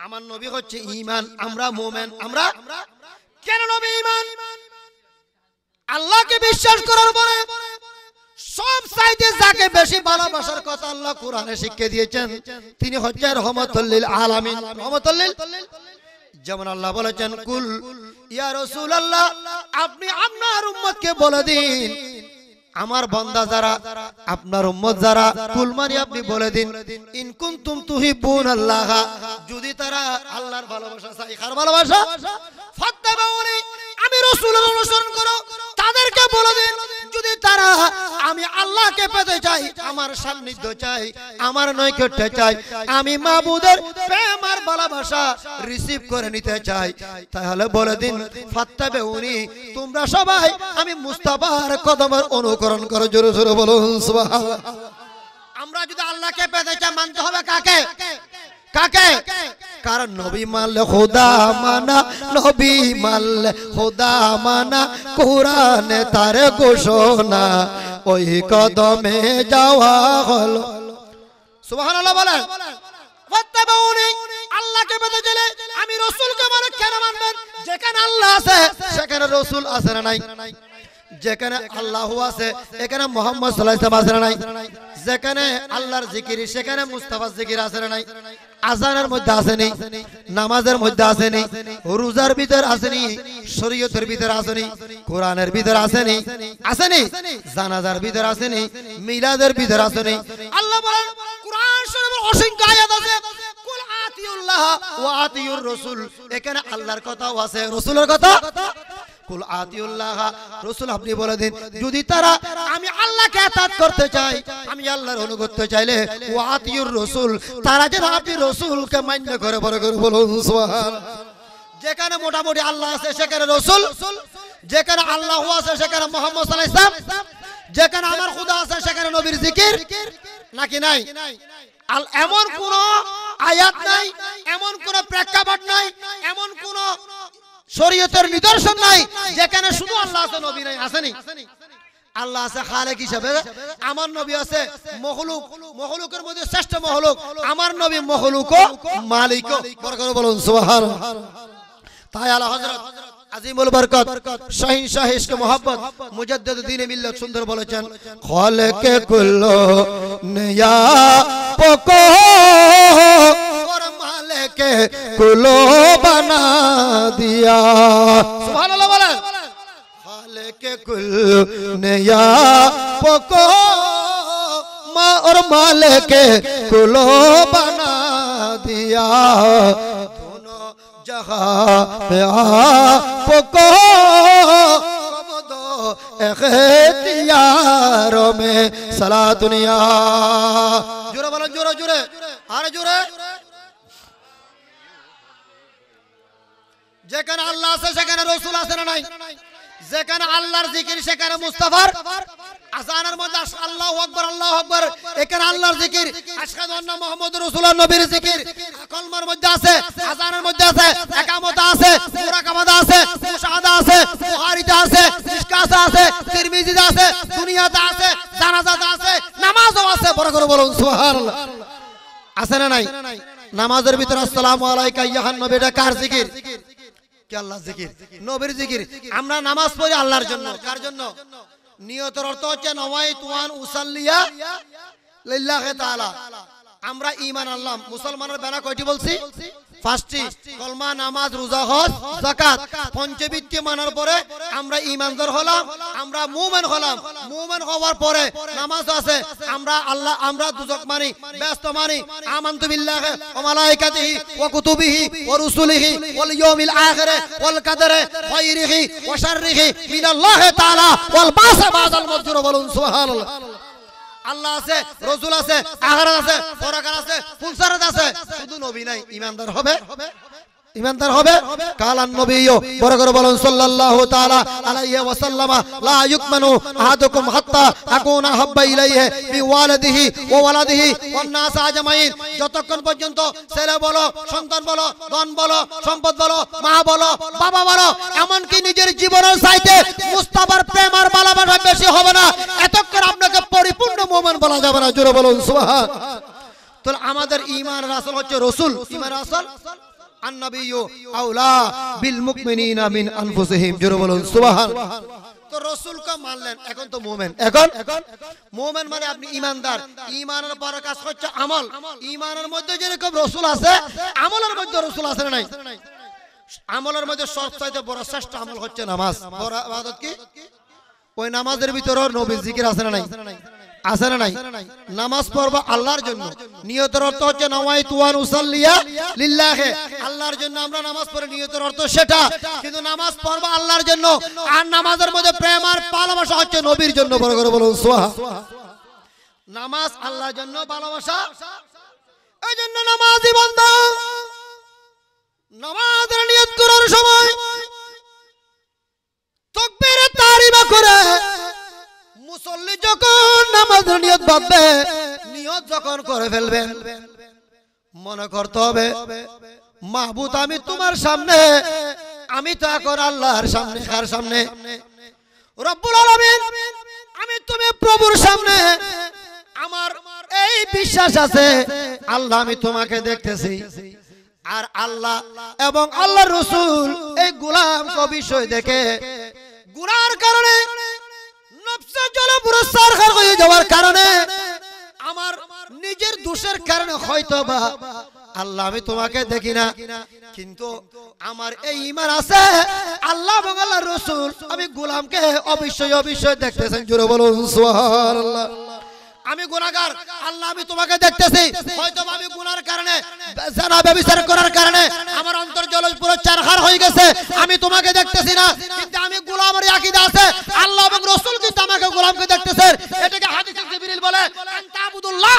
আমার নবী হচ্ছে ঈমান আমরা মুমিন আমরা কেন নবী ঈমান আল্লাহকে বিশ্বাস করার পরে সব সাইডে যাকে বেশি ভালোবাসার কথা আল্লাহ কোরআনে শিক্ষা দিয়েছেন তিনি হচ্ছে রহমতুল্লিল আলামিন রহমতুল্লিল যেমন আল্লাহ বলেছেন কুল ইয়া রাসূলুল্লাহ আপনি আপনার উম্মতকে বলে দিন আমার বন্দা যারা আপনার উম্মত যারা কুলমানি আপনি বলে দিন ইনকুম তুম তুহি বুন আল্লাহ যদি তারা আল্লাহর ভালোবাসা চাই কার ভালোবাসা ফাত্তাবাউনি আমি রাসূলের অনুসরণ করো তাদেরকে বলে দিন যদি তারা আমি আল্লাহকে পেতে চাই আমার সান্নিধ্য চাই আমার নৈকট্য চাই আমি মাবুদের প্রেম আর ভালোবাসা রিসিভ করে নিতে চাই তাহলে বলে দিন ফাত্তাবাউনি তোমরা সবাই আমি মুস্তাফার কদমের অনু অনুকরণ করো জোরে জোরে বলো আমরা যদি আল্লাহকে পেতে চাই মানতে হবে কাকে কাকে কারণ নবী মাল খোদা মানা নবী মাল খোদা মানা কোরআনে তার ঘোষণা ওই কদমে যাওয়া হলো সুবহানাল্লাহ বলেন ফাত্তাবাউনি আল্লাহকে পেতে গেলে আমি রসুলকে মানে কেন মানবেন যেখানে আল্লাহ আছে সেখানে রসুল আছে না নাই যেখানে আল্লাহ আছে এখানে মোহাম্মদ সাল্লাম আছে নাই যেখানে আল্লাহর জিকির সেখানে মুস্তাফার জিকির আছে নাই আজানের মধ্যে আসেনি নামাজের মধ্যে আসেনি রোজার ভিতর আসেনি শরীয়তের ভিতর আসেনি কোরআনের ভিতর আসেনি আসেনি জানাজার ভিতর আসেনি মিলাদের ভিতর আসেনি আল্লাহ বলেন কোরআন শরীফের অসংখ্য আয়াত আছে কুল আতিউল্লাহ ওয়া আতিউর রাসূল এখানে আল্লাহর কথাও আছে রাসূলের কথা কুল আতিউল্লাহ রসুল আপনি বলে দিন যদি তারা আমি আল্লাহকে আতাত করতে চাই আমি আল্লাহর অনুগত চাইলে ও আতিউর রসুল তারা যেন আপনি রসুলকে মান্য করে বড় করে বলুন যেখানে মোটামুটি আল্লাহ আছে সেখানে রসুল যেখানে আল্লাহ আছে সেখানে মোহাম্মদ সাল্লাম যেখানে আমার খোদা আছে সেখানে নবীর জিকির নাকি নাই এমন কোন আয়াত নাই এমন কোন প্রেক্ষাপট নাই এমন কোন শরীয়তের নিদর্শন নাই যেখানে শুধু আল্লাহ আছে নবী নাই আসেনি আল্লাহ আছে খালেক হিসাবে আমার নবী আছে মহলুক মহলুকের মধ্যে শ্রেষ্ঠ মহলুক আমার নবী মহলুক মালিক বলুন সুবহান তাই আল্লাহ হযরত আজিমুল বরকত শাহিন শাহ ইশক মোহাম্মদ মুজাদ্দিদ দ্বীন মিল্লাত সুন্দর বলেছেন খালেক কুল্লু নিয়া পকো کلو بنا دیا سبحان اللہ بولے خالق کل نے پوکو ماں اور مالک کلو بنا دیا دونوں آپ کو اختیاروں میں سلا دنیا جورے جورے جورے آرے جورے যেখানে আল্লাহ আছে সেখানে রসুল আছে না নাই যেখানে আল্লাহর জিকির সেখানে মুস্তাফার আজানের মধ্যে আল্লাহ আকবর আল্লাহ আকবর এখানে আল্লাহর জিকির আশহাদু আন্না মোহাম্মদ রাসূলুল্লাহ নবীর জিকির কলমার মধ্যে আছে আজানের মধ্যে আছে একামত আছে মুরাকামাত আছে মুশাহাদা আছে বুখারীতে আছে ইসকাসে আছে তিরমিজিতে আছে দুনিয়াতে আছে জানাজাতে আছে নামাজও আছে বড় করে বলুন সুবহানাল্লাহ আছে না নাই নামাজের ভিতরে আসসালাম আলাইকা ইয়া নবী এটা কার জিকির কি আল্লাহ জিকির নবীর জিকির আমরা নামাজ পড়ি আল্লাহর জন্য কার জন্য নিয়তের অর্থ হচ্ছে নওয়াই তুয়ান উসাল্লিয়া লিল্লাহে তাআলা আমরা ঈমান আনলাম মুসলমানের বেলা কয়টি বলছি পাঁচটি কলমা নামাজ রোজা হজ জাকাত পঞ্চবিত্তি মানার পরে আমরা ইমানদার হলাম আমরা মুমেন হলাম মুমেন হওয়ার পরে নামাজ আছে আমরা আল্লাহ আমরা দুজক মানি ব্যস্ত মানি আমান্তু বিল্লাহ ও মালাইকাতিহি ওয়া কুতুবিহি ওয়া রুসুলিহি ওয়াল ইয়াউমিল আখিরে ওয়াল কাদারে খাইরিহি ওয়া শাররিহি মিনাল্লাহি তাআলা ওয়াল বাসা বাদাল বলুন সুবহানাল্লাহ আল্লাহ আছে রসুল আছে আহারাত আছে ফরাকার আছে ফুলসারাত আছে শুধু নবী নাই ইমানদার হবে ইমানদার হবে কালান নবীও বড় করে বলেন সাল্লাল্লাহু তাআলা আলাইহি ওয়া ওয়াসাল্লামা লা ইয়ুকমানু আহাদুকুম হাত্তা আকুনা হাব্বা ইলাইহি বিওয়ালিদিহি ওয়া ওয়ালাদিহি ওয়ান নাস আজমাইন যতক্ষণ পর্যন্ত ছেলে বলো সন্তান বলো ধন বলো সম্পদ বলো মা বলো বাবা বলো এমন কি নিজের জীবনের চাইতে মুস্তাফার প্রেম আর ভালোবাসা বেশি হবে না এতক্ষণ আপনাকে পরিপূর্ণ মুমিন বলা যাবে না জোরে বলুন সুবহান তাহলে আমাদের ঈমান রাসূল হচ্ছে রাসূল ঈমান রাসূল আন্নাবিয়্যু বিল মিন আনফুসিহিম জোরে বলুন সুবহান তো মানলেন এখন তো এখন মানে আপনি হচ্ছে আমল মধ্যে যেরকম রসুল আছে আমলের মধ্যে রসুল আছে নাই আমলের মধ্যে সবচাইতে বড় শ্রেষ্ঠ আমল হচ্ছে নামাজ বড় কি ওই নামাজের ভিতর নবীর জিকির আছে না নাই আছে না নাই নামাজ পড়বা আল্লাহর জন্য নিয়তের অর্থ হচ্ছে নামাই তুয়ান উসাল্লিয়া লিল্লাহে আল্লাহর জন্য আমরা নামাজ পড়ে নিয়তের অর্থ সেটা কিন্তু নামাজ পড়বা আল্লাহর জন্য আর নামাজের মধ্যে প্রেম আর ভালোবাসা হচ্ছে নবীর জন্য বড় করে বলুন সোহা নামাজ আল্লাহর জন্য ভালোবাসা এই জন্য নামাজই বন্ধ নামাজের নিয়ত করার সময় তকবীরে তারিবা করে মুসল্লি যখন নামাজ নিয়ত বাঁধবে নিয়ত যখন করে ফেলবে মনে করতে হবে মাহবুত আমি তোমার সামনে আমি তো এখন আল্লাহর সামনে কার সামনে রব্বুল আলামিন আমি তুমি প্রভুর সামনে আমার এই বিশ্বাস আছে আল্লাহ আমি তোমাকে দেখতেছি আর আল্লাহ এবং আল্লাহ রসুল এই গুলাম বিষয় দেখে গুনার কারণে তালা পুরো সরকার হয়ে যাওয়ার কারণে আমার নিজের দোষের কারণে হয়তো বা আল্লাহ আমি তোমাকে দেখি না কিন্তু আমার এই ইমান আছে আল্লাহ এবং রসুল আমি গোলামকে অবশ্যই অবশ্যই দেখতেছেন জোরে বলুন সুবহানাল্লাহ আমি গুণাগার আল্লাহ আমি তোমাকে দেখতেছি হয়তো আমি গুনার কারণে জানা ব্যবচার করার কারণে আমার অন্তর জলজ পুরো চারহার হয়ে গেছে আমি তোমাকে দেখতেছি না কিন্তু আমি গোলামের আকিদা আছে আল্লাহ এবং রসুল কিন্তু আমাকে গোলামকে দেখতেছেন এটাকে হাদিসে জিবরিল বলে আনতাবুদুল্লাহ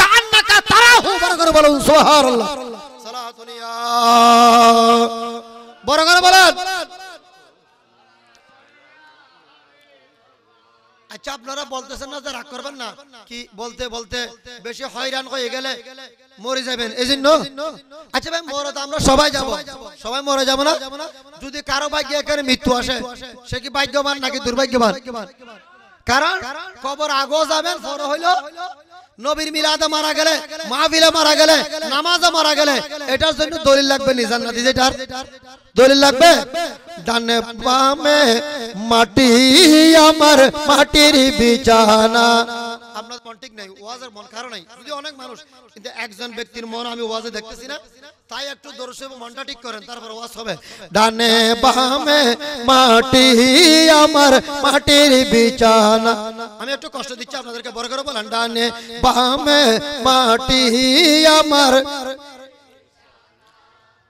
কাআন্নাকা তারাহু বড় করে বলুন সুবহানাল্লাহ সালাতুনিয়া বড় করে বলেন আপনারা বলতেছেন না যে রাগ করবেন না কি বলতে বলতে বেশি হয়রান হয়ে গেলে মরে যাবেন এই জন্য আচ্ছা ভাই মরে তো আমরা সবাই যাব সবাই মরে যাব না যদি কারো ভাগ্যে এখানে মৃত্যু আসে সে কি ভাগ্যবান নাকি দুর্ভাগ্যবান কারণ কবর আগো যাবেন বড় হইল নবীর মিলাদে মারা গেলে মাহফিলে মারা গেলে নামাজে মারা গেলে এটার জন্য দলিল লাগবে নিজান্নাতি নাতি যেটার দলিল লাগবে ডানে বামে মাটি আমার মাটির বিছানা আপনার মন ঠিক নাই ওয়াজের মন খারাপ নাই যদি অনেক মানুষ কিন্তু একজন ব্যক্তির মন আমি ওয়াজে দেখতেছি না তাই একটু দর্শক মনটা ঠিক করেন তারপর ওয়াজ হবে ডানে বামে মাটি আমার মাটির বিছানা আমি একটু কষ্ট দিচ্ছি আপনাদেরকে বড় করে বলেন ডানে বামে মাটি আমার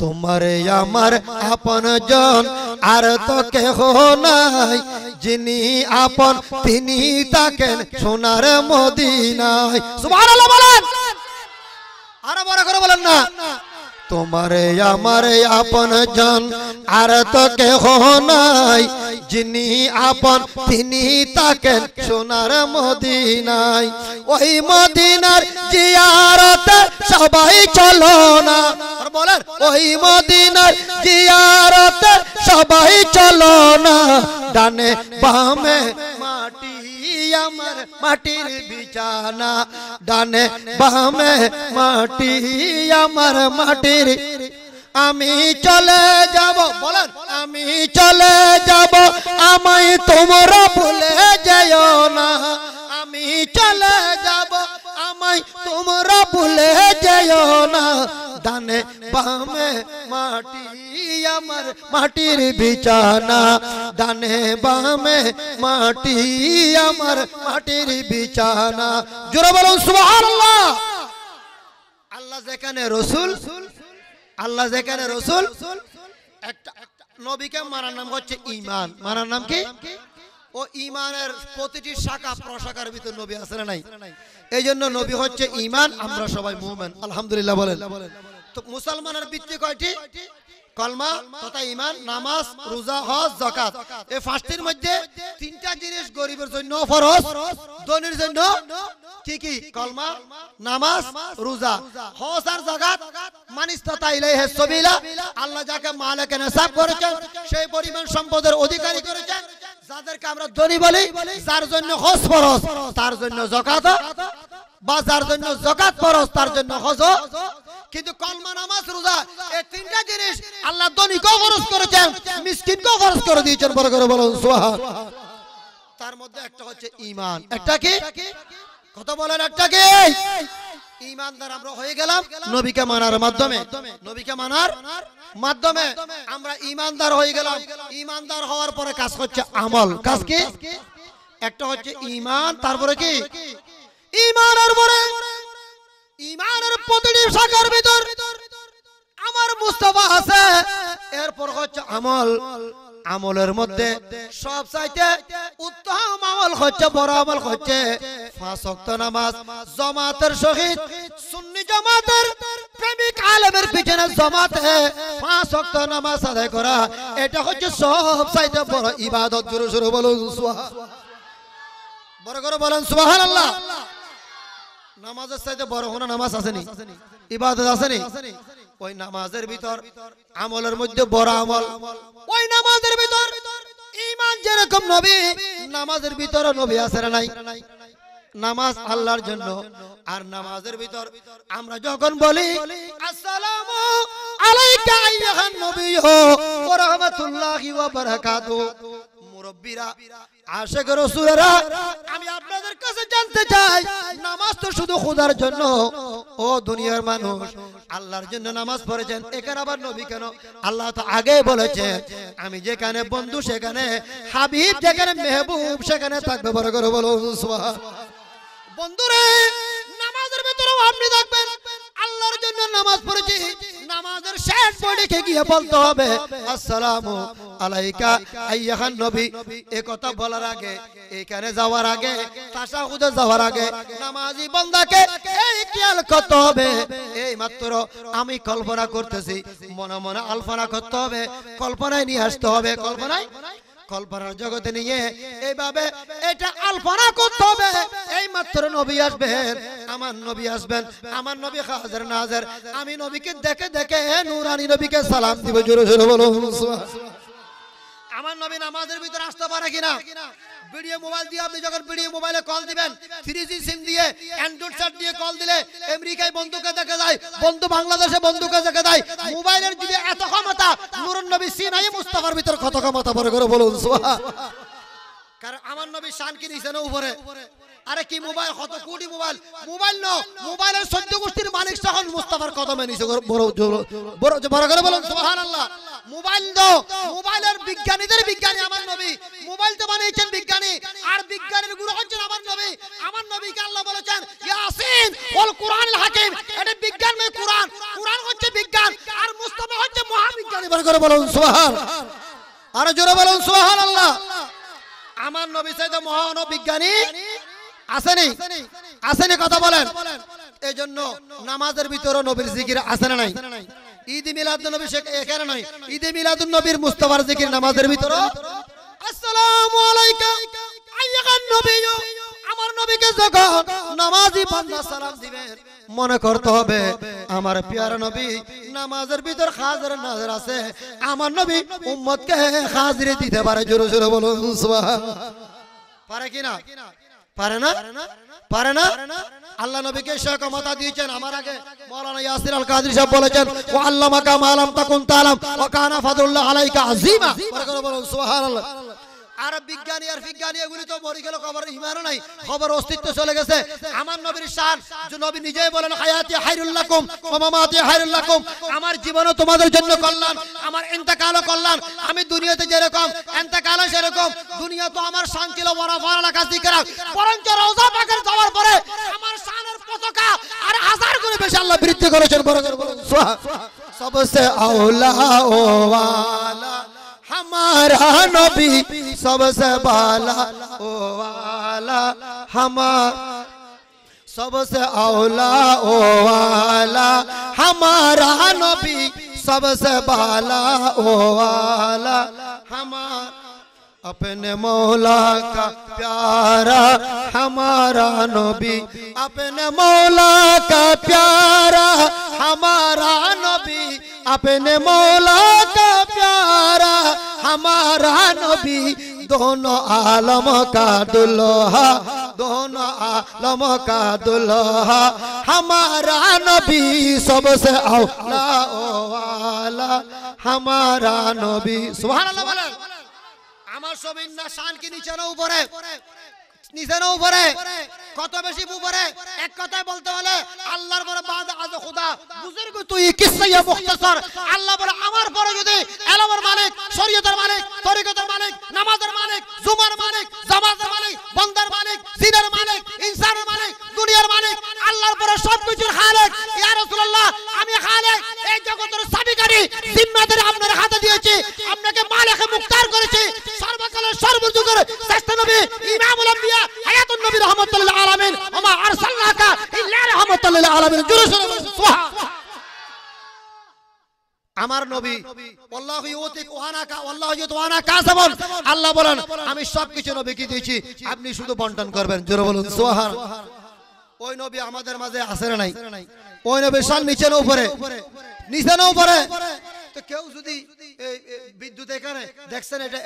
তোমারে আমার আপন জন আর তো কেহ নাই যিনি আপন তিনি তাকেন সোনার মদিনায় সুবহানাল্লাহ বলেন আরো বড় করে বলেন না তোমারে আমারে আপন জন আর তো কেহ নাই যিনি আপন তিনি তাকে সোনার মদিনাই ওই মদিনার জিয়ারতে সবাই চলো না বলেন ওই মদিনার জিয়ারতে সবাই চলো না ডানে বামে মাটি আমার মাটির বিছানা ডানে বামে মাটি আমার মাটির আমি চলে যাব বলেন আমি চলে যাব আমায় তোমরা ভুলে যেও না আমি চলে যাব আমায় তোমরা ভুলে যেও না দানে বামে মাটি আমার মাটির বিছানা দানে বামে মাটি আমার মাটির বিছানা জোরে বলুন সুবহানাল্লাহ আল্লাহ যেখানে রসুল আল্লাহ যেখানে রসুল একটা নবীকে মারার নাম হচ্ছে ইমান মারার নাম কি ও ইমানের প্রতিটি শাখা প্রশাখার ভিতর নবী আসলে নাই এই জন্য নবী হচ্ছে ইমান আমরা সবাই মুমেন আলহামদুলিল্লাহ বলেন তো মুসলমানের ভিত্তি কয়টি কলমা তথা ইমান নামাজ রোজা হজ এই পাঁচটির মধ্যে তিনটা জিনিস গরিবের জন্য ফরজ ধনির জন্য কি কি কলমা নামাজ রোজা হজ আর জাকাত মানিস তথা ইলাইহি সাবিলা আল্লাহ যাকে মালিক নাসাব করেছেন সেই পরিমাণ সম্পদের অধিকারী করেছেন যাদেরকে আমরা ধনী বলি যার জন্য হস ফরস তার জন্য জকাত বা যার জন্য জকাত ফরস তার জন্য হজ কিন্তু কলমা নামাজ রোজা এই তিনটা জিনিস আল্লাহ কো খরচ করেছেন কো খরচ করে দিয়েছেন বড় করে বলুন সুবহান তার মধ্যে একটা হচ্ছে ঈমান একটা কি কথা বলেন একটা কি ইমানদার আমরা হয়ে গেলাম নবীকে মানার মাধ্যমে নবীকে মানার মাধ্যমে আমরা ইমানদার হয়ে গেলাম ইমানদার হওয়ার পরে কাজ হচ্ছে আমল কাজ কি একটা হচ্ছে ইমান তারপরে কি ইমানের পরে ইমানের প্রতিটি শাখার ভিতর আমার মুস্তফা আছে এরপর হচ্ছে আমল আমলের মধ্যে সব চাইতে উত্তম আমল হচ্ছে বড় আমল হচ্ছে ফাঁসক্ত নামাজ জমাতের সহিত সুন্নি জমাতের প্রেমিক আলমের পিছনে জমাতে ফাঁসক্ত নামাজ আদায় করা এটা হচ্ছে সব চাইতে বড় ইবাদত জোরে জোরে বলুন সুবহান বড় করে বলেন আল্লাহ নামাজের চাইতে বড় কোনো নামাজ আসেনি ইবাদত আসেনি ওই নামাজের ভিতর আমলের মধ্যে বড় আমল ওই নামাজের ভিতর ইমান যেরকম নবী নামাজের ভিতর নবী আসে নাই নামাজ আল্লাহর জন্য আর নামাজের ভিতর আমরা যখন বলি আসসালামু আলাইকা আইয়ুহান নবী ও রাহমাতুল্লাহি ওয়া বারাকাতু মুরব্বীরা আশেখ রসুলেরা আমি আপনাদের কাছে জানতে চাই নামাজ তো শুধু খোদার জন্য ও দুনিয়ার মানুষ আল্লাহর জন্য নামাজ পড়েছেন এখানে আবার নবী কেন আল্লাহ তো আগে বলেছে আমি যেখানে বন্ধু সেখানে হাবিব যেখানে মেহবুব সেখানে থাকবে বড় করে বলো বন্ধুরে নামাজের ভেতরেও আপনি থাকবেন আল্লাহর জন্য নামাজ পড়েছি নামাজের শেষ বডিকে গিয়ে বলতে হবে আসসালামু আলাইকা আইয়াহান নবী এই কথা বলার আগে এখানে যাওয়ার আগে তাশাহুদে যাওয়ার আগে নামাজি বান্দাকে এই খেয়াল করতে হবে এই মাত্র আমি কল্পনা করতেছি মনে মনে আলপনা করতে হবে কল্পনায় নিয়ে আসতে হবে কল্পনায় কল্পনার জগতে নিয়ে এইভাবে এটা আলপনা করতে হবে এই মাত্র নবী আসবেন আমার নবী আসবেন আমার নবী হাজার নাজার আমি নবীকে দেখে দেখে নুরানি নবীকে সালাম দিব জোরে জোরে বলো আমার নবী নামাজের ভিতরে আসতে পারে কিনা ভিডিও মোবাইল দিয়ে আপনি যখন ভিডিও মোবাইলে কল দিবেন থ্রি জি সিম দিয়ে অ্যান্ড্রয়েড সেট দিয়ে কল দিলে আমেরিকায় বন্ধুকে দেখা যায় বন্ধু বাংলাদেশে বন্ধুকে দেখা যায় মোবাইলের যদি এত ক্ষমতা নুরুন নবী সিনাই মুস্তাফার ভিতর কত ক্ষমতা পরে করে বলুন সুবহান কারণ আমার নবী শান কি দিছে না উপরে আরে কি মোবাইল কত কোটি মোবাইল মোবাইল ন মোবাইলের সদ্য গোষ্ঠীর মালিক তখন মুস্তাফার কদমে নিছে বড় বড় বড় করে বলেন সুবহানাল্লাহ মোবাইল দাও মোবাইলের বিজ্ঞানীদের বিজ্ঞানী আমার নবী মোবাইল তো বানিয়েছেন বিজ্ঞানী আর বিজ্ঞানীর গুরু হচ্ছেন আমার নবী আমার নবীকে আল্লাহ বলেছেন ইয়াসিন ওয়াল কুরআনুল হাকিম এটা বিজ্ঞান মানে কুরআন কুরআন হচ্ছে বিজ্ঞান আর মুস্তাফা হচ্ছে মহাবিজ্ঞানী বড় করে বলেন সুবহান আর জোরে বলেন সুবহানাল্লাহ আমার নবী সাইদ মহান বিজ্ঞানী আসেনি আসেনি কথা বলেন এই জন্য নামাজের ভিতরে নবীর জিকির আসে না নাই ঈদ মিলাদ নবী এখানে নয় ঈদ মিলাদ নবীর মুস্তফার জিকির নামাজের ভিতরে আসসালামু আলাইকা আইয়া নবী আমার নবীকে যখন নামাজি বান্দা সালাম দিবেন মনে করতে হবে আমার পিয়ারা নবী নামাজের ভিতর হাজির নাজির আছে আমার নবী উম্মতকে হাজিরে দিতে পারে জোরে জোরে বলুন সুবহান পারে কি না পারে না পারে না আল্লাহ নবীকে সে ক্ষমতা দিয়েছেন আমার আগে মাওলানা ইয়াসির আল কাদরি সাহেব বলেছেন ও আল্লাহ মাকা মালাম তাকুন তালাম ও কানা ফাদুল্লাহ আলাইকা আযীমা পারে করে বলুন সুবহানাল্লাহ আর বিজ্ঞানী বিজ্ঞানী তো চলে গেছে আমার নবীর জীবনও তোমাদের জন্য কল্যাণ আমার এন্তেকালও কল্যাণ আমি দুনিয়াতে যেরকম এন্তেকালও সেরকম দুনিয়া তো আমার শান ছিল বড় বড় লাগাতি করা পরঞ্চ রওজা পাকের যাওয়ার পরে আমার শানের পতাকা আর হাজার করে বেশি আল্লাহ বৃদ্ধি করেছেন বড় সবসে আউলা ওয়া نبی سب سے بالا او والا ہمارا سب سے اولا او والا ہمارا نبی سب سے بالا او والا ہمارا اپنے مولا کا پیارا ہمارا نبی اپنے مولا کا پیارا ہمارا نبی अपने मौला का प्यारा हमारा नबी दोनों आलम का दुल्हा दोनों आलम का दुल्हा हमारा नबी सबसे औला वाला हमारा नबी सुभान अल्लाह আমার সব ইন্না শান কি নিচে না উপরে নিচেরও উপরে কত বেশি উপরে এক কথায় বলতে বলে আল্লাহর পরে বাদ আজ খোদা বুজুর্গ তুই কিসাইয়া মুখতাসর আল্লাহ বলে আমার পরে যদি এলামের মালিক শরীয়তের মালিক তরিকতের মালিক নামাজের মালিক জুমার মালিক জামাতের মালিক বন্দার মালিক জিনের মালিক ইনসানের মালিক দুনিয়ার মালিক আল্লাহর পরে সবকিছুর খালেক ইয়া রাসূলুল্লাহ আমি খালেক এই জগতের সাবিকারি জিম্মাদারি আপনার হাতে দিয়েছি আপনাকে মালিক মুক্তার করেছি সর্বকালের সর্বযুগের শ্রেষ্ঠ নবী ইমামুল আম্বিয়া হায়াতুন নবী আলামিন আরসালনাকা ইল্লা আলামিন জোরে সুবহান আমার নবী আল্লাহু আল্লাহু ইউতওয়ানাকা আল্লাহ বলেন আমি সবকিছু নবীকে দিয়েছি আপনি শুধু বণ্টন করবেন জোরে বলুন সুবহান ওই নবী আমাদের মাঝে আছে নাই ওই নবী শান নিচে না উপরে নিচে না উপরে কেউ যদি বিদ্যুৎ এখানে দেখছেন এটা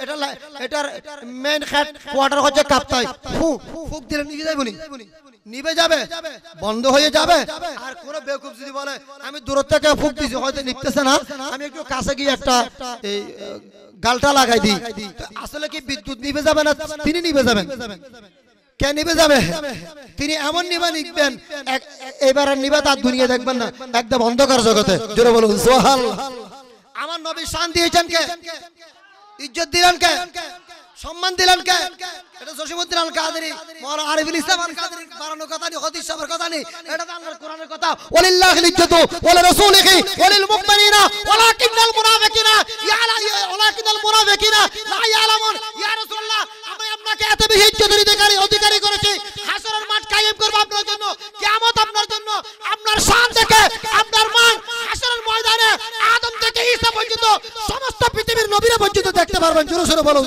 এটা এটার মেইন হেড কোয়ার্টার হচ্ছে কাপ্তাই ফু ফুক দিলে নিয়ে যাইব নিবে যাবে বন্ধ হয়ে যাবে আর কোন বেকুব যদি বলে আমি দূর থেকে ফুক দিছি হয়তো নিতেছে না আমি একটু কাছে গিয়ে একটা এই গালটা লাগাই দিই আসলে কি বিদ্যুৎ নিবে যাবে না তিনি নিবে যাবেন কে নিবে যাবে তিনি এমন নিবা নিবেন এবার আর তার দুনিয়া দেখবেন না একদম অন্ধকার জগতে জোরে বলুন সোহাল আমার নবী শান দিয়েছেন কে ইজ্জত দিলেন কে সম্মান দিলেন কে অধিকারী অধিকারী করেছি হাসরের মাঠ কায়েম করব আপনার জন্য কেমন আপনার জন্য আপনার শান থেকে আপনার মান হাসরের ময়দানে আদম থেকে ঈসা পর্যন্ত সমস্ত পৃথিবীর নবীরা পর্যন্ত দেখতে পারবেন জোরে জোরে বলুন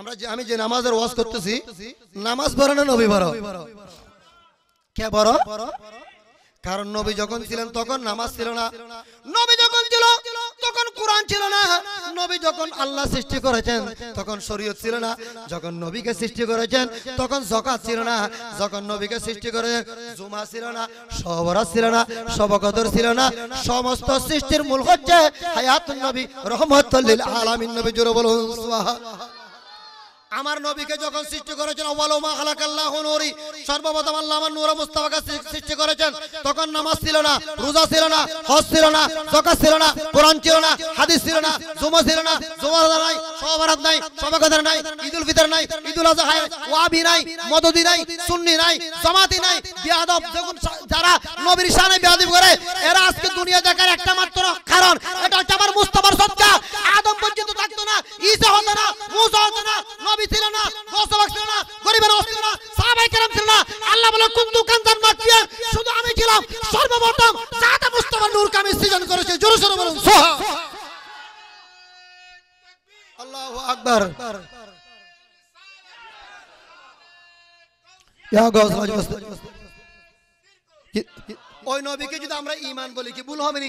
আমরা আমি যে নামাজের ওয়াজ করতেছি নামাজ বড় না নবী বড় কে বড় কারণ নবী যখন ছিলেন তখন নামাজ ছিল না নবী যখন ছিল তখন কোরআন ছিল না নবী যখন আল্লাহ সৃষ্টি করেছেন তখন শরীয়ত ছিল না যখন নবীকে সৃষ্টি করেছেন তখন জকাত ছিল না যখন নবীকে সৃষ্টি করেছেন জুমা ছিল না সবরা ছিল না সবকদর ছিল না সমস্ত সৃষ্টির মূল হচ্ছে হায়াত নবী রহমতুল্লিল আলামিন নবী জোর বলুন আমার নবীকে যখন সৃষ্টি করেছেন ওয়ালোমা খালাকাল্লাহ নুরি সর্বপ্রথম আল্লাহ আমার নূর মুস্তাফাকে সৃষ্টি করেছেন তখন নামাজ ছিল না রোজা ছিল না হজ ছিল না জকাত ছিল না কোরআন ছিল না হাদিস ছিল না জুমা ছিল না জুমা নাই সবারাত নাই সবাকাদার নাই ঈদুল ফিতর নাই ঈদুল আযহা ওয়াবি নাই মদদি নাই সুন্নি নাই জামাতি নাই বিয়াদব যখন যারা নবীর শানে বিয়াদব করে এরা আজকে দুনিয়া দেখার একটা মাত্র কারণ এটা হচ্ছে আমার মুস্তাফার সত্তা আদম পর্যন্ত থাকতো না ঈসা হতো না মূসা হতো না নবী নবী ছিল না মোস্তফা ছিল না গরিবের ছিল না সাহাবাই কেরাম ছিল না আল্লাহ বলে কুন্দু কান্দান মাকিয়া শুধু আমি ছিলাম সর্বপ্রথম সাদা মুস্তফা নূরকে আমি সৃজন করেছি জোরে সোরে বলুন সোহা আল্লাহু আকবার ইয়া গাউস ওই নবীকে যদি আমরা ঈমান বলি কি ভুল হবে না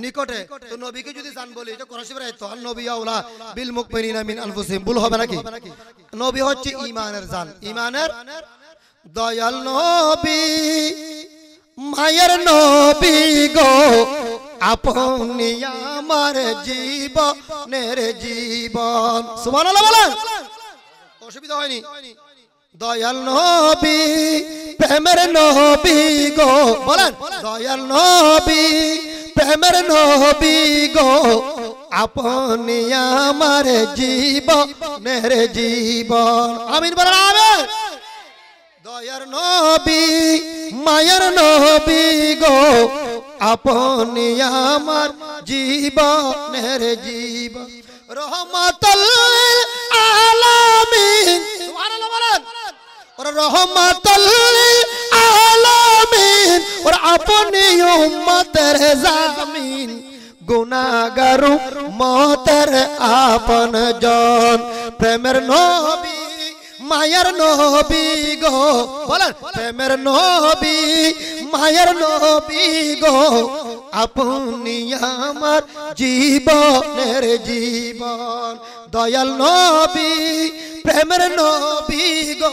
নিকটে তো নবীকে যদি জান বলি এটা কোরআন শরীফের আয়াত আল নবী আওলা বিল মুকমিনিনা মিন আনফুসিহিম ভুল হবে নাকি নবী হচ্ছে ঈমানের জান ঈমানের দয়াল নবী মায়ের নবী গো আপনি আমার জীব জীবনের জীবন সুবহানাল্লাহ বলেন অসুবিধা হয়নি দয়াল নবী প্রেমের নবী গো বলেন দয়াল নবী প্রেমের নবী গো আপনি আমার জীবনের জীবন আমিন বলাবে দয়ার নবী মায়ের নবী গো আপনি আমার জীবনের জীব রহমতল আলামিন সুবহানাল্লাহ বলেন রহমতল আলামিন মোমিন ওর আপনি উম্মতের জামিন গুনাগার মতের আপন জন প্রেমের নবী মায়ের নবী গো বলেন প্রেমের নবী মায়ের নবী গো আপনি আমার জীবনের জীবন দয়াল নবী প্রেমের নবী গো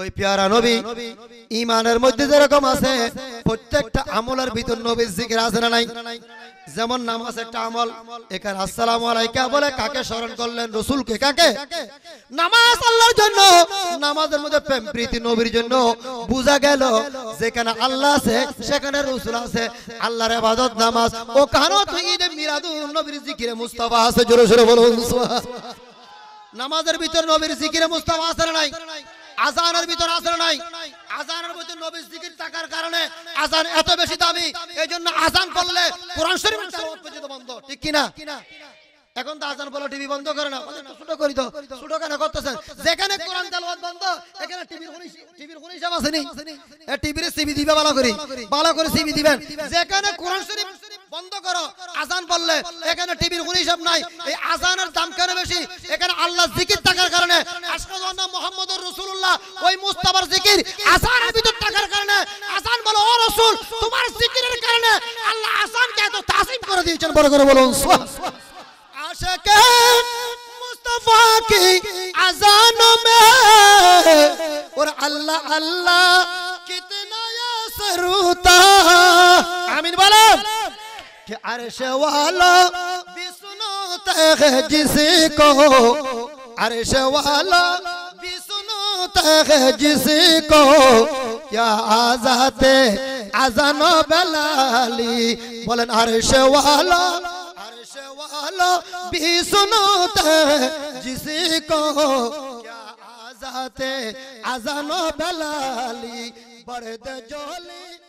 ওই পেয়ারা নবী ইমানের মধ্যে যেরকম আছে প্রত্যেকটা আমলের ভিতর নবীর জিকির আছে না নাই যেমন নামাজ একটা আমল এখান আসসালাম আলাইকা বলে কাকে স্মরণ করলেন রসুলকে কাকে নামাজ আল্লাহর জন্য নামাজের মধ্যে প্রেম প্রীতি নবীর জন্য বোঝা গেল যেখানে আল্লাহ আছে সেখানে রসুল আছে আল্লাহর ইবাদত নামাজ ও কানো তুই মিরাদুন নবীর জিকিরে মুস্তাফা আছে জোরে জোরে বলো নামাজের ভিতর নবীর জিকিরে মুস্তাফা আছে না নাই আজানের ভিতরে আসলে নাই আজানের ভিতরে নবীর জিকির থাকার কারণে আজান এত বেশি দামি এই জন্য আজান করলে কোরআন শরীফের পর্যন্ত বন্ধ ঠিক কিনা এখন তো আজান বলো টিভি বন্ধ করে না ছোট করি তো ছোট কেন করতেছেন যেখানে কোরআন তেলাওয়াত বন্ধ এখানে টিভির কোন হিসাব আছে টিভির সিবি দিবে ভালো করে ভালো করে সিবি দিবেন যেখানে কোরআন শরীফ বন্ধ করো আজান বললে এখানে টিভির কোন হিসাব নাই এই আজানের দাম কেন বেশি এখানে আল্লাহ জিকির থাকার কারণে আশকাজানা মুহাম্মদুর রাসূলুল্লাহ ওই মুস্তাফার জিকির আজানের ভিতর থাকার কারণে আজান বলো ও রাসূল তোমার জিকিরের কারণে আল্লাহ আজানকে এত তাসিম করে দিয়েছেন বড় করে বলুন عاشق مصطفیٰ کی اذانوں میں اور اللہ اللہ کتنا یا سروتا آمین بولا کہ عرش والا بھی سنوتا ہے جسے کو عرش والا بھی سنوتا ہے جسے کو یا آزاد اذان بلالی بولن عرش والا بھی سنوتا ہے جسے کو کیا آزاتے آزانو بلالی بڑے جولی